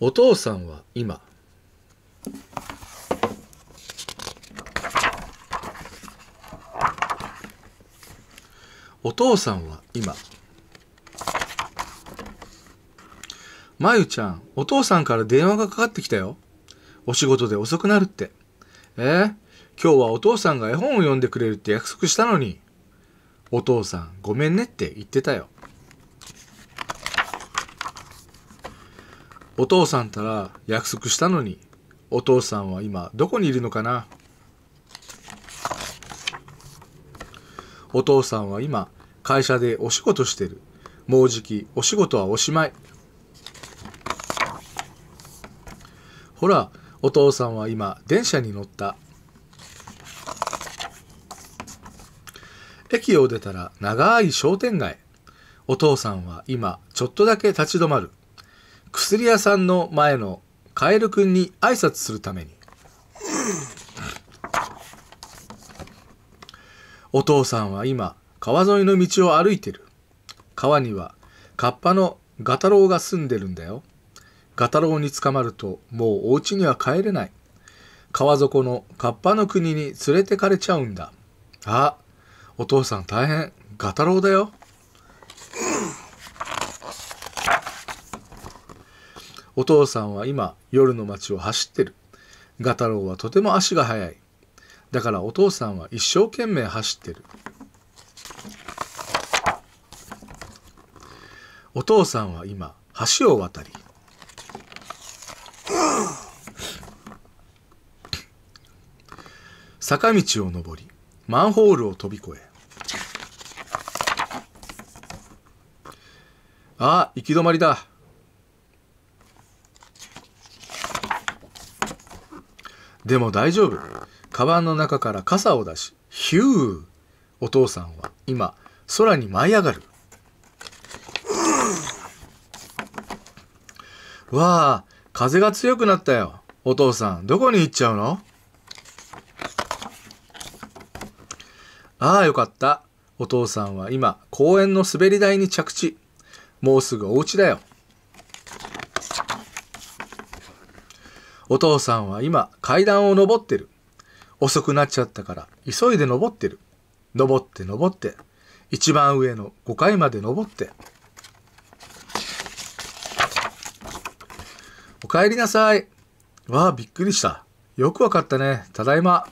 お父さんは今お父さんは今まゆちゃんお父さんから電話がかかってきたよお仕事で遅くなるってえー、今日はお父さんが絵本を読んでくれるって約束したのにお父さんごめんねって言ってたよお父さんたら約束したのに、お父さんは今どこにいるのかなお父さんは今会社でお仕事してる。もうじきお仕事はおしまい。ほら、お父さんは今電車に乗った。駅を出たら長い商店街。お父さんは今ちょっとだけ立ち止まる。薬屋さんの前のカエルくんに挨拶するために、お父さんは今、川沿いの道を歩いてる。川には、カッパのガタロウが住んでるんだよ。ガタロウに捕まると、もうお家には帰れない。川底のカッパの国に連れてかれちゃうんだ。あ、お父さん大変、ガタロウだよ。お父さんは今夜の街を走ってる。ガロウはとても足が速い。だからお父さんは一生懸命走ってる。お父さんは今橋を渡り。坂道を登り、マンホールを飛び越え。ああ、行き止まりだ。でも大丈夫。カバンの中から傘を出し、ヒューお父さんは今、空に舞い上がる。わあ、風が強くなったよ。お父さん、どこに行っちゃうのああ、よかった。お父さんは今、公園の滑り台に着地。もうすぐお家だよ。お父さんは今階段を登ってる。遅くなっちゃったから急いで登ってる。登って登って、一番上の5階まで登って。お帰りなさい。わあ、びっくりした。よくわかったね。ただいま。